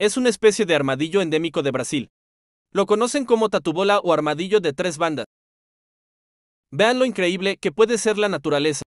Es una especie de armadillo endémico de Brasil. Lo conocen como tatubola o armadillo de tres bandas. Vean lo increíble que puede ser la naturaleza.